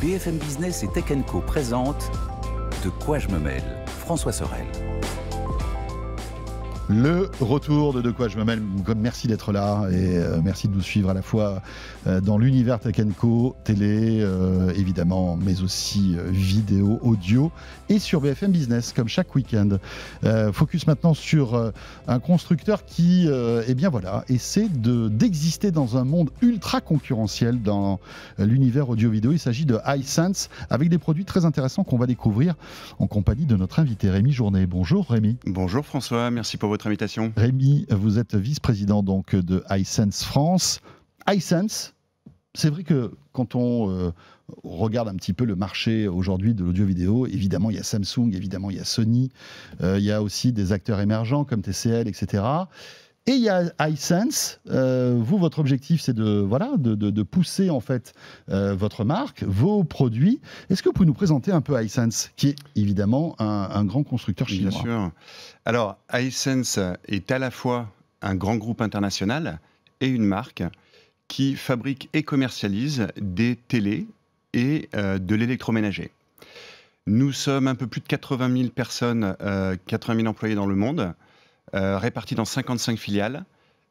BFM Business et Tech présentent « De quoi je me mêle François Sorel. Le retour de De quoi je me mêle. Merci d'être là et euh, merci de nous suivre à la fois euh, dans l'univers Takenko télé euh, évidemment, mais aussi vidéo, audio et sur BFM Business comme chaque week-end. focus maintenant sur un constructeur qui, eh bien voilà, essaie d'exister dans un monde ultra concurrentiel dans l'univers audio-vidéo. Il s'agit de iSense avec des produits très intéressants qu'on va découvrir en compagnie de notre invité Rémi Journet. Bonjour Rémi. Bonjour François, merci pour votre invitation. Rémi, vous êtes vice-président donc de iSense France. iSense, c'est vrai que quand on euh, regarde un petit peu le marché aujourd'hui de l'audio vidéo, évidemment il y a Samsung, évidemment il y a Sony, euh, il y a aussi des acteurs émergents comme TCL, etc. Et il y a iSense. Euh, vous, votre objectif, c'est de, voilà, de, pousser en fait euh, votre marque, vos produits. Est-ce que vous pouvez nous présenter un peu iSense, qui est évidemment un, grand constructeur chinois Bien sûr. Alors, iSense est à la fois un grand groupe international et une marque qui fabrique et commercialise des télés et euh, de l'électroménager. Nous sommes un peu plus de 80 000 personnes, 80 000 employés dans le monde. Euh, répartis dans 55 filiales.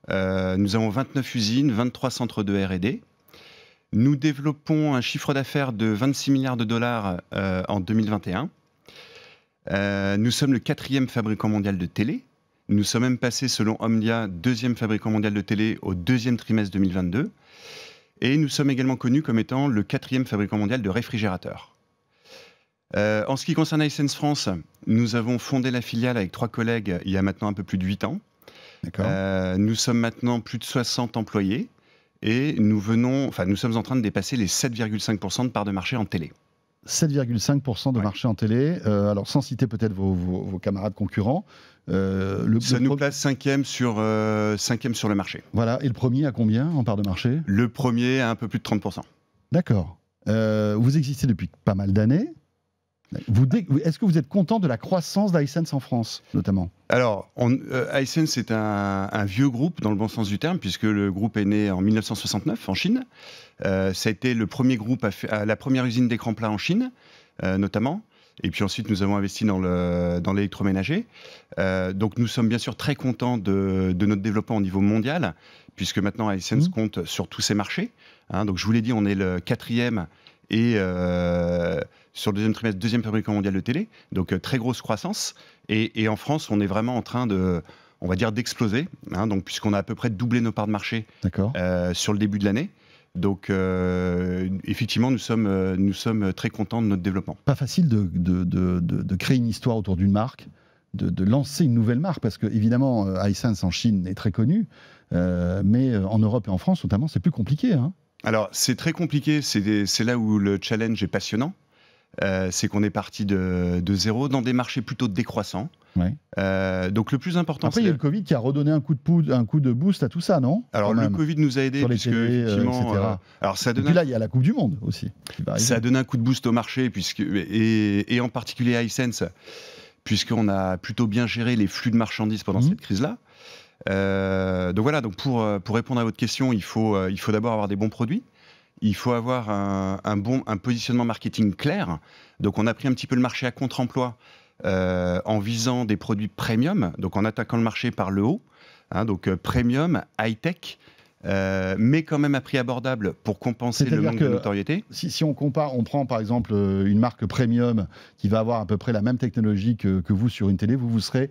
Euh, nous avons 29 usines, 23 centres de RD. Nous développons un chiffre d'affaires de 26 milliards de dollars euh, en 2021. nous sommes le quatrième fabricant mondial de télé. Nous sommes même passés, selon Omdia, deuxième fabricant mondial de télé au deuxième trimestre 2022. Et nous sommes également connus comme étant le quatrième fabricant mondial de réfrigérateurs. Euh, en ce qui concerne iSense France, nous avons fondé la filiale avec trois collègues il y a maintenant un peu plus de 8 ans. Euh, nous sommes maintenant plus de 60 employés et nous venons, enfin, nous sommes en train de dépasser les 7,5% de parts de marché en télé. 7,5% de marché en télé. Euh, alors, sans citer peut-être vos, camarades concurrents. le, Ça nous place cinquième sur, cinquième sur le marché. Voilà. Et le premier à combien en part de marché Le premier à un peu plus de 30%. D'accord. vous existez depuis pas mal d'années. Est-ce que vous êtes content de la croissance d'iSense en France, notamment alors, on, euh, iSense est un, vieux groupe dans le bon sens du terme, puisque le groupe est né en 1969 en Chine. Euh, ça a été le premier groupe à, la première usine d'écran plat en Chine, euh, notamment. Et puis ensuite, nous avons investi dans l'électroménager. Dans donc, nous sommes bien sûr très contents de, de, notre développement au niveau mondial, puisque maintenant iSense mmh. compte sur tous ces marchés. Hein. donc, je vous l'ai dit, on est le quatrième et sur le deuxième trimestre, deuxième fabricant mondial de télé, donc euh, très grosse croissance. Et, en France, on est vraiment en train de, on va dire, d'exploser, hein. donc puisqu'on a à peu près doublé nos parts de marché euh, sur le début de l'année. Donc, euh, effectivement, nous sommes, nous sommes très contents de notre développement. Pas facile de, créer une histoire autour d'une marque, de, lancer une nouvelle marque, parce que, évidemment, iSense en Chine est très connu, mais en Europe et en France, notamment, c'est plus compliqué. Hein. Alors, c'est très compliqué. C'est là où le challenge est passionnant. Euh, c'est qu'on est parti de, zéro dans des marchés plutôt décroissants. Euh, donc le plus important. Après, il y a le Covid qui a redonné un coup de un coup de boost à tout ça, non Alors le Covid nous a aidés, puisque euh, alors ça puis là, il y a la Coupe du Monde aussi. Ça a donné un coup de boost au marché puisque et, en particulier à iSense, puisqu'on a plutôt bien géré les flux de marchandises pendant mhm. cette crise-là. donc voilà, donc pour, pour répondre à votre question, il faut, il faut d'abord avoir des bons produits il faut avoir un, bon un positionnement marketing clair. Donc on a pris un petit peu le marché à contre-emploi euh, en visant des produits premium, donc en attaquant le marché par le haut. Hein. donc euh, premium, high-tech euh, mais quand même à prix abordable pour compenser le manque de euh, notoriété. Si, si, on compare, on prend par exemple euh, une marque premium qui va avoir à peu près la même technologie que, vous sur une télé, vous vous serez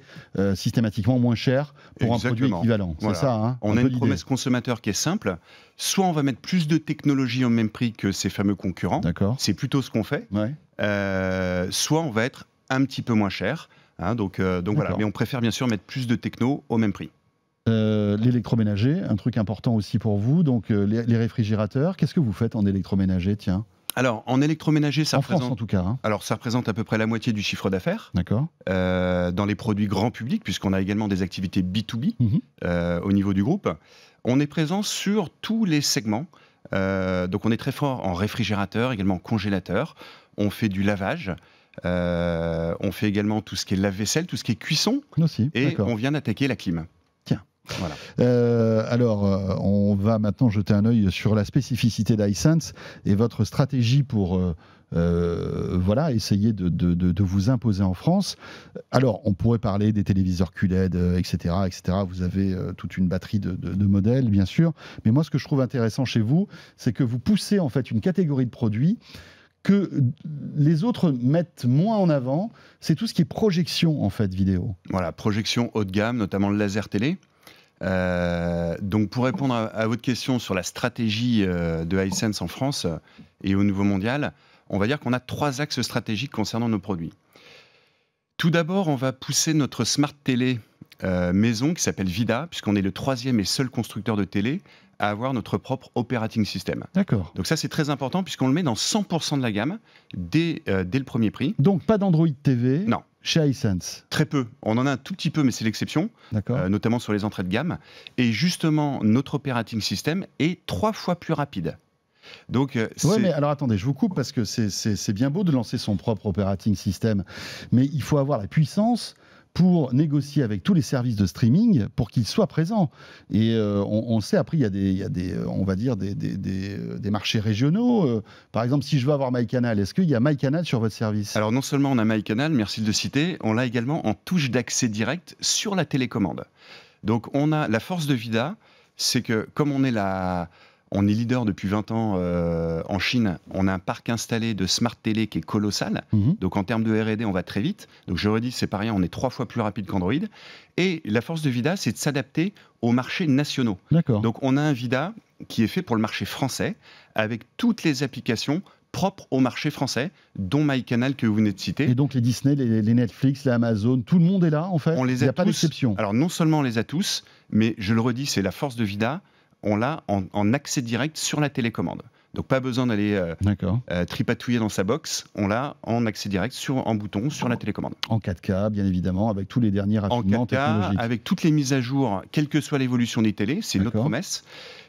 systématiquement moins cher pour un produit équivalent. C'est ça. Hein. on a une promesse consommateur qui est simple. Soit on va mettre plus de technologie au même prix que ces fameux concurrents. C'est plutôt ce qu'on fait. soit on va être un petit peu moins cher. Hein, donc, donc voilà. Mais on préfère bien sûr mettre plus de techno au même prix. Euh, l'électroménager, un truc important aussi pour vous, donc euh, les, réfrigérateurs. Qu'est-ce que vous faites en électroménager, tiens alors, en électroménager, ça représente. en tout cas. Hein. Alors, ça représente à peu près la moitié du chiffre d'affaires. D'accord. Euh, dans les produits grand public, puisqu'on a également des activités B2B mhm. au niveau du groupe. On est présent sur tous les segments. donc, on est très fort en réfrigérateur, également en congélateur. On fait du lavage. on fait également tout ce qui est lave-vaisselle, tout ce qui est cuisson. et on vient d'attaquer la clim. Euh, alors, euh, on va maintenant jeter un œil sur la spécificité d'iSense et votre stratégie pour euh, voilà, essayer de, vous imposer en France. Alors, on pourrait parler des téléviseurs QLED, etc., etc. Vous avez toute une batterie de, modèles, bien sûr. Mais moi, ce que je trouve intéressant chez vous, c'est que vous poussez en fait une catégorie de produits que les autres mettent moins en avant. C'est tout ce qui est projection en fait vidéo. Voilà, projection haut de gamme, notamment le laser télé. Euh, donc pour répondre à, votre question sur la stratégie euh, de Hisense en France euh, et au niveau mondial, on va dire qu'on a trois axes stratégiques concernant nos produits. Tout d'abord, on va pousser notre smart télé maison qui s'appelle Vida, puisqu'on est le troisième et seul constructeur de télé à avoir notre propre operating system. D'accord. Donc ça c'est très important puisqu'on le met dans 100% de la gamme dès, dès, le premier prix. Donc pas d'Android TV. Non, chez iSense Très peu. On en a un tout petit peu, mais c'est l'exception, euh, notamment sur les entrées de gamme. Et justement, notre operating system est trois fois plus rapide. Donc, euh, mais alors attendez, je vous coupe parce que c'est bien beau de lancer son propre operating system, mais il faut avoir la puissance pour négocier avec tous les services de streaming pour qu'ils soient présents. Et euh, on, on, sait, après, il y a des, des euh, on va dire, des, des, euh, marchés régionaux. par exemple, si je veux avoir MyCanal, est-ce qu'il y a MyCanal sur votre service Alors, non seulement on a MyCanal, merci de le citer, on l'a également en touche d'accès direct sur la télécommande. Donc, on a la force de Vida, c'est que comme on est la on est leader depuis 20 ans euh, en Chine. On a un parc installé de smart télé qui est colossal. Mhm. Donc en termes de R&D, on va très vite. Donc je redis, c'est pas rien. On est trois fois plus rapide qu'Android. Et la force de Vida, c'est de s'adapter aux marchés nationaux. Donc on a un Vida qui est fait pour le marché français avec toutes les applications propres au marché français, dont MyCanal que vous venez de citer. Et donc les Disney, les, Netflix, les Amazon, tout le monde est là en fait. On les Il n'y a, pas d'exception. Alors non seulement on les a tous, mais je le redis, c'est la force de Vida on l'a en, accès direct sur la télécommande. Donc pas besoin d'aller euh, euh, tripatouiller dans sa box, on l'a en accès direct sur en bouton sur la télécommande. En 4K, bien évidemment, avec tous les derniers raffinements en 4K, Avec toutes les mises à jour, quelle que soit l'évolution des télés, c'est notre promesse.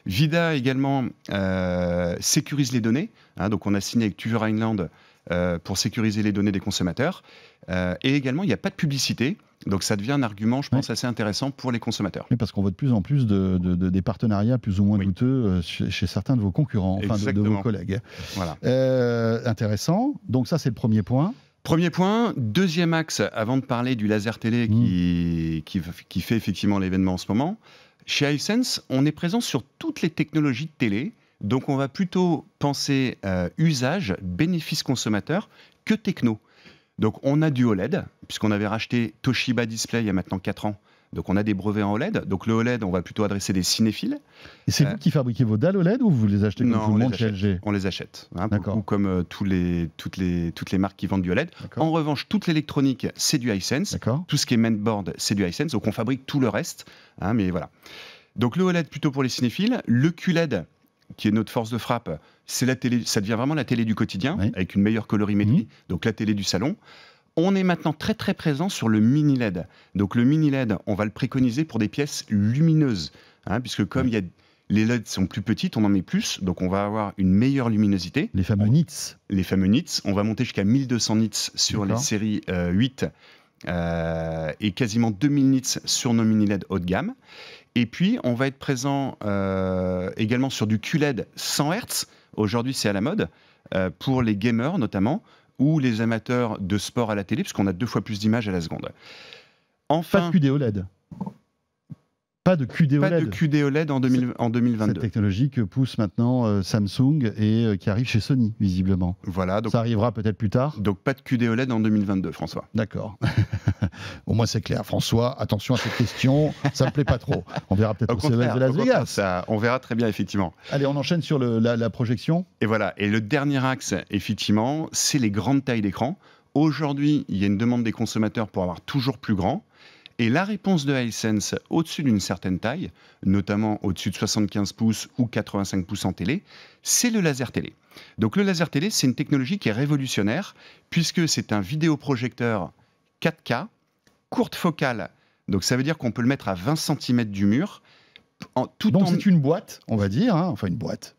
Vida également euh, sécurise les données. Hein, donc on a signé avec Tuver Island euh, pour sécuriser les données des consommateurs. Euh, et également, il n'y a pas de publicité. Donc ça devient un argument, je pense, assez intéressant pour les consommateurs. mais parce qu'on voit de plus en plus de, des partenariats plus ou moins douteux euh, chez, certains de vos concurrents, enfin de, vos collègues. intéressant. Donc ça, c'est le premier point. Premier point. Deuxième axe, avant de parler du laser télé hmm. qui, qui, qui, fait effectivement l'événement en ce moment, chez iSense, on est présent sur toutes les technologies de télé donc on va plutôt penser euh, usage, bénéfice consommateur que techno. Donc on a du OLED, puisqu'on avait racheté Toshiba Display il y a maintenant 4 ans. Donc on a des brevets en OLED. Donc le OLED, on va plutôt adresser des cinéphiles. Et c'est vous euh, qui fabriquez vos dalles OLED ou vous les achetez comme non, le achète, On les achète. Hein, D'accord. comme euh, les, toutes, les, toutes les marques qui vendent du OLED. En revanche, toute l'électronique, c'est du Hisense. Tout ce qui est mainboard, c'est du Hisense. Donc on fabrique tout le reste. Hein, mais voilà. Donc le OLED plutôt pour les cinéphiles. Le QLED, qui est notre force de frappe, c'est la télé, ça devient vraiment la télé du quotidien, avec une meilleure colorimétrie, mhm. donc la télé du salon. On est maintenant très très présent sur le mini LED. Donc le mini LED, on va le préconiser pour des pièces lumineuses, hein, puisque comme il y a les LED sont plus petites, on en met plus, donc on va avoir une meilleure luminosité. Les fameux nits. Les fameux nits. On va monter jusqu'à 1200 nits sur les séries 8 euh, euh, et quasiment 2000 nits sur nos mini LED haut de gamme. Et puis, on va être présent euh, également sur du QLED 100 Hz. Aujourd'hui, c'est à la mode euh, pour les gamers notamment ou les amateurs de sport à la télé, puisqu'on a deux fois plus d'images à la seconde. Enfin, pas de QD OLED. Pas de QD e OLED. en, 2000, en 2022. Cette technologie que pousse maintenant euh, Samsung et euh, qui arrive chez Sony, visiblement. Voilà. Donc, Ça arrivera peut-être plus tard. Donc pas de QD OLED en 2022, François. D'accord. au moins c'est clair. François, attention à cette question. Ça me plaît pas trop. On verra peut-être au, de Las Vegas. on verra très bien, effectivement. Allez, on enchaîne sur la, la projection. Et voilà. Et le dernier axe, effectivement, c'est les grandes tailles d'écran. Aujourd'hui, il y a une demande des consommateurs pour avoir toujours plus grand. Et la réponse de Hisense au-dessus d'une certaine taille, notamment au-dessus de 75 pouces ou 85 pouces en télé, c'est le laser télé. Donc le laser télé, c'est une technologie qui est révolutionnaire puisque c'est un vidéoprojecteur 4K, courte focale, donc ça veut dire qu'on peut le mettre à 20 cm du mur, donc c'est une boîte, on va dire, hein. enfin une boîte.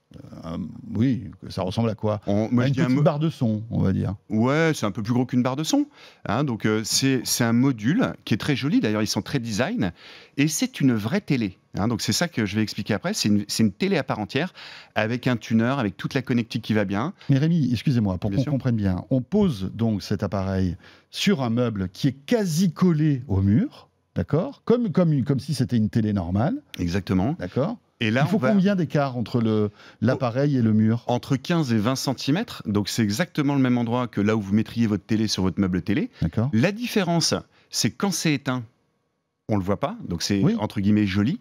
Euh, oui, ça ressemble à quoi on, Une petite barre de son, on va dire. Ouais, c'est un peu plus gros qu'une barre de son. Hein. donc euh, c'est un module qui est très joli. D'ailleurs, ils sont très design et c'est une vraie télé. Hein. donc c'est ça que je vais expliquer après. C'est une, télé à part entière avec un tuner, avec toute la connectique qui va bien. Mais Rémi, excusez-moi, pour qu'on comprenne bien, on pose donc cet appareil sur un meuble qui est quasi collé au mur. D'accord comme, comme, comme si c'était une télé normale. Exactement. D'accord et là, il faut combien d'écart entre l'appareil et le mur Entre 15 et 20 cm. Donc c'est exactement le même endroit que là où vous mettriez votre télé sur votre meuble télé. La différence, c'est quand c'est éteint, on ne le voit pas. Donc c'est entre guillemets joli.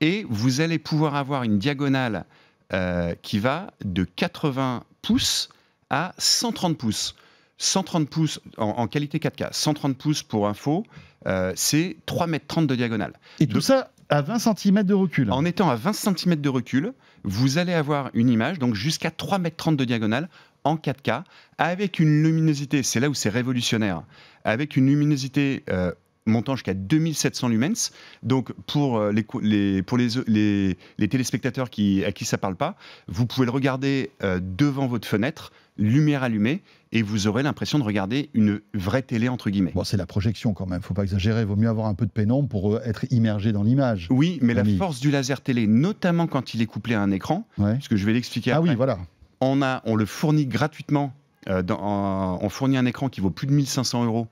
Et vous allez pouvoir avoir une diagonale euh, qui va de 80 pouces à 130 pouces. 130 pouces en, en qualité 4K. 130 pouces pour info. Euh, c'est 3,30 mètres de diagonale. Et tout ça à 20 cm de recul. En étant à 20 cm de recul, vous allez avoir une image, donc jusqu'à 3,30 mètres de diagonale, en 4K, avec une luminosité, c'est là où c'est révolutionnaire, avec une luminosité euh, montant jusqu'à 2700 lumens. Donc pour euh, les, pour les, téléspectateurs qui, à qui ça parle pas, vous pouvez le regarder euh, devant votre fenêtre, lumière allumée, et vous aurez l'impression de regarder une vraie télé entre guillemets. Bon, c'est la projection quand même, ne faut pas exagérer, vaut mieux avoir un peu de pénombre pour euh, être immergé dans l'image. Oui, mais la force du laser télé, notamment quand il est couplé à un écran, ce que je vais l'expliquer ah après. oui, voilà. On, a, on le fournit gratuitement, on fournit un écran qui vaut plus de 1500 euros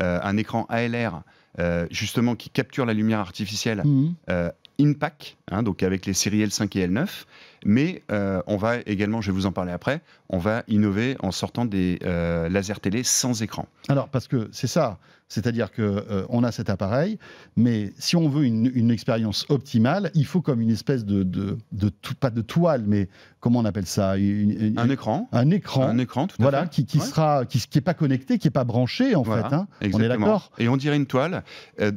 euh, un écran ALR euh, justement qui capture la lumière artificielle mhm. euh, in hein, pack, donc avec les séries L5 et L9, mais euh, on va également, je vais vous en parler après, on va innover en sortant des euh, lasers télé sans écran. Alors parce que c'est ça, c'est-à-dire que euh, on a cet appareil, mais si on veut une, expérience optimale, il faut comme une espèce de, de, pas de toile, mais comment on appelle ça Un écran. Un écran. Un écran, tout à voilà, fait. qui, qui sera, qui, qui est pas connecté, qui est pas branché en fait. Hein. On est d'accord. Et on dirait une toile.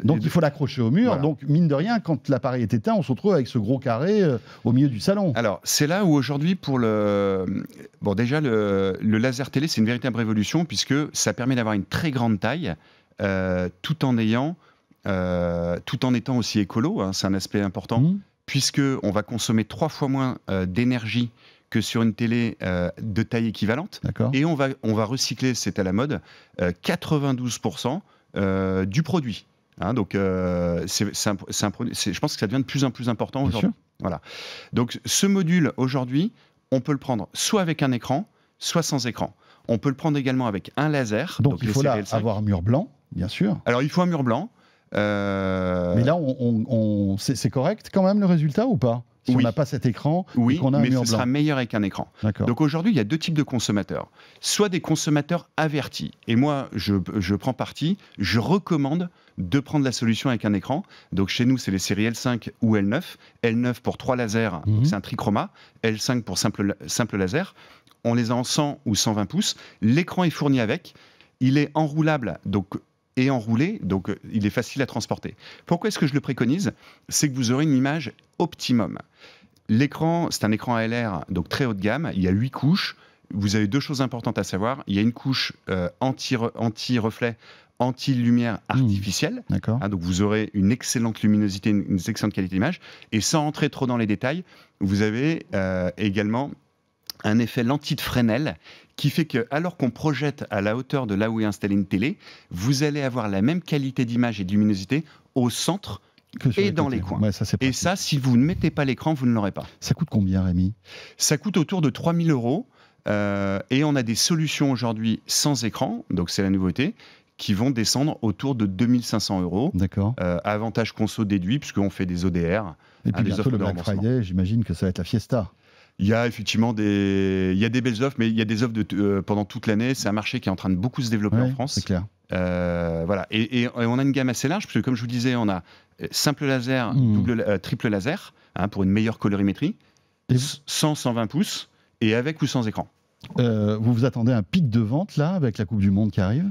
donc il faut l'accrocher au mur. Donc mine de rien, quand l'appareil est éteint, on se retrouve avec ce gros carré au milieu du salon. Alors c'est là où aujourd'hui, pour le. Bon, déjà, le, laser télé, c'est une véritable révolution puisque ça permet d'avoir une très grande taille euh, tout en ayant. Euh, tout en étant aussi écolo, hein, c'est un aspect important, mmh. puisque on va consommer trois fois moins euh, d'énergie que sur une télé de taille équivalente. Et on va, on va recycler, c'est à la mode, 92% du produit. Hein. donc, je pense que ça devient de plus en plus important aujourd'hui. Voilà. Donc ce module, aujourd'hui, on peut le prendre soit avec un écran, soit sans écran. On peut le prendre également avec un laser. Donc, il faut là avoir un mur blanc, bien sûr. Alors il faut un mur blanc. Euh Mais là, c'est correct quand même le résultat ou pas on n'a pas cet écran, oui, mais ce sera meilleur avec un écran. Donc aujourd'hui, il y a deux types de consommateurs. Soit des consommateurs avertis, et moi, je, prends parti, je recommande de prendre la solution avec un écran. Donc chez nous, c'est les séries L5 ou L9. L9 pour trois lasers, mhm. c'est un trichroma. L5 pour simple, simple laser. On les a en 100 ou 120 pouces. L'écran est fourni avec. Il est enroulable, donc et enroulé, donc euh, il est facile à transporter. Pourquoi est-ce que je le préconise C'est que vous aurez une image optimum. L'écran, c'est un écran ALR, donc très haut de gamme, il y a huit couches. Vous avez deux choses importantes à savoir. Il y a une couche euh, anti reflet anti lumière hmm. artificielle. D'accord. Ah, donc vous aurez une excellente luminosité, une, excellente qualité d'image. Et sans entrer trop dans les détails, vous avez euh, également un effet lentille de Fresnel qui fait que, alors qu'on projette à la hauteur de là où est installée une télé, vous allez avoir la même qualité d'image et de luminosité au centre et dans les coins. et ça, si vous ne mettez pas l'écran, vous ne l'aurez pas. Ça coûte combien, Rémi Ça coûte autour de 3000 euros. Euh, et on a des solutions aujourd'hui sans écran, donc c'est la nouveauté, qui vont descendre autour de 2500 euros. D'accord. Euh, avantage conso déduit, puisqu'on fait des ODR. Et puis hein, bientôt le Black Friday, j'imagine que ça va être la fiesta. Il y a effectivement des, il y a des belles offres, mais il y a des offres de, euh, pendant toute l'année. C'est un marché qui est en train de beaucoup se développer en France. C'est clair. Euh, voilà. Et, et, on a une gamme assez large, parce que comme je vous disais, on a euh, simple laser, hmm. double, triple laser, hein, pour une meilleure colorimétrie, 100, 120 pouces, et avec ou sans écran. vous vous attendez à un pic de vente, là, avec la Coupe du Monde qui arrive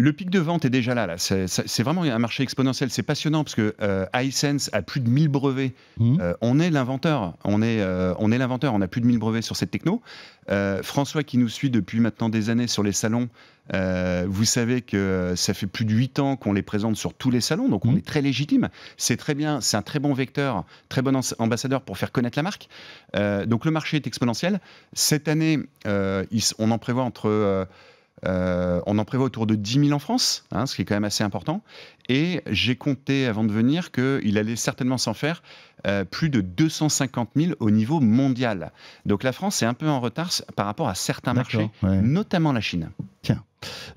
le pic de vente est déjà là. C'est vraiment un marché exponentiel. C'est passionnant parce que euh, iSense a plus de 1000 brevets. Mmh. Euh, on est l'inventeur. Euh, on est, l'inventeur. On a plus de 1000 brevets sur cette techno. François, qui nous suit depuis maintenant des années sur les salons, vous savez que ça fait plus de 8 ans qu'on les présente sur tous les salons. Donc, on mmh. est très légitime. C'est très bien. C'est un très bon vecteur, très bon ambassadeur pour faire connaître la marque. donc, le marché est exponentiel. Cette année, on en prévoit entre. Euh, on en prévoit autour de 10 000 en France, hein, ce qui est quand même assez important. Et j'ai compté avant de venir qu'il allait certainement s'en faire euh, plus de 250 000 au niveau mondial. Donc la France est un peu en retard par rapport à certains marchés, notamment la Chine. Tiens.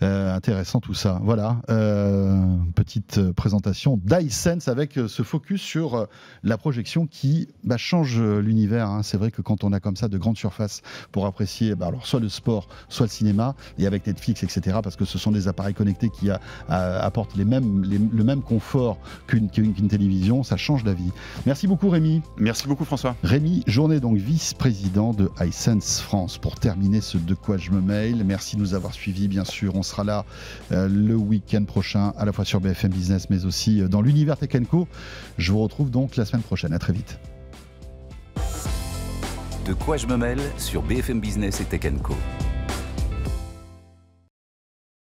Euh, intéressant tout ça. Voilà, euh, petite euh, présentation d'iSense avec ce focus sur la projection qui bah, change l'univers. Hein. C'est vrai que quand on a comme ça de grandes surfaces pour apprécier bah, alors soit le sport, soit le cinéma, et avec Netflix, etc., parce que ce sont des appareils connectés qui apportent les mêmes, le même confort qu'une télévision, ça change la vie Merci beaucoup Rémi. Merci beaucoup François. Rémi Journée, donc vice-président de iSense France. Pour terminer ce De quoi je me mail, merci de nous avoir suivis, bien sûr on sera là euh, le week-end prochain, à la fois sur BFM Business, mais aussi euh, dans l'univers Tech Co. Je vous retrouve donc la semaine prochaine. À très vite. De quoi je me mêle sur BFM Business et Tech